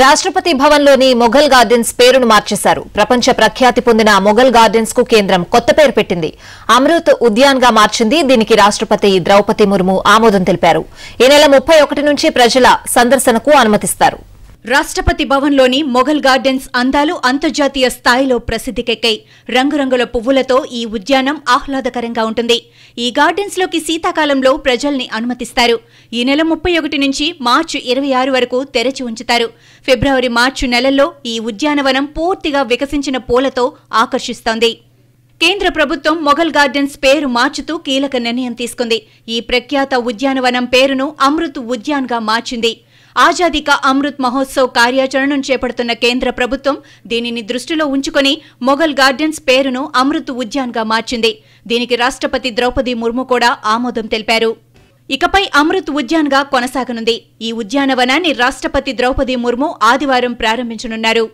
రాష్ట్రపతి భవన్లోని మొఘల్ గార్డెన్స్ పేరును మార్చేశారు ప్రపంచ ప్రఖ్యాతి పొందిన మొఘల్ గార్డెన్స్ కు కేంద్రం కొత్త పేరు పెట్టింది అమృత్ ఉద్యాన్ గా మార్చింది దీనికి రాష్ట్రపతి ద్రౌపది ముర్ము ఆమోదం తెలిపారు ఈ నెల ముప్పై ఒకటి నుంచి ప్రజల సందర్శనకు అనుమతిస్తారు రాష్ట్రపతి భవన్లోని మొఘల్ గార్డెన్స్ అందాలు అంతర్జాతీయ స్థాయిలో ప్రసిద్ధికెక్కాయి రంగురంగుల పువ్వులతో ఈ ఉద్యానం ఆహ్లాదకరంగా ఉంటుంది ఈ గార్డెన్స్లోకి శీతాకాలంలో ప్రజల్ని అనుమతిస్తారు ఈ నెల ముప్పై ఒకటి నుంచి మార్చి ఇరవై ఆరు వరకు తెరచి ఉంచుతారు ఫిబ్రవరి మార్చి నెలల్లో ఈ ఉద్యానవనం పూర్తిగా వికసించిన పూలతో ఆకర్షిస్తోంది కేంద్ర ప్రభుత్వం మొఘల్ గార్డెన్స్ పేరు మార్చుతూ కీలక నిర్ణయం తీసుకుంది ఈ ప్రఖ్యాత ఉద్యానవనం పేరును అమృత్ గా మార్చింది ఆజాదీ కా అమృత్ మహోత్సవ్ కార్యాచరణను చేపడుతున్న కేంద్ర ప్రభుత్వం దీనిని దృష్టిలో ఉంచుకుని మొఘల్ గార్డెన్స్ పేరును అమృత్ గా మార్చింది దీనికి రాష్ట్రపతి ద్రౌపది ముర్ము కూడా ఆమోదం తెలిపారు ఇకపై అమృత్ గా కొనసాగనుంది ఈ ఉద్యానవనాన్ని రాష్ట్రపతి ద్రౌపది ముర్ము ఆదివారం ప్రారంభించనున్నారు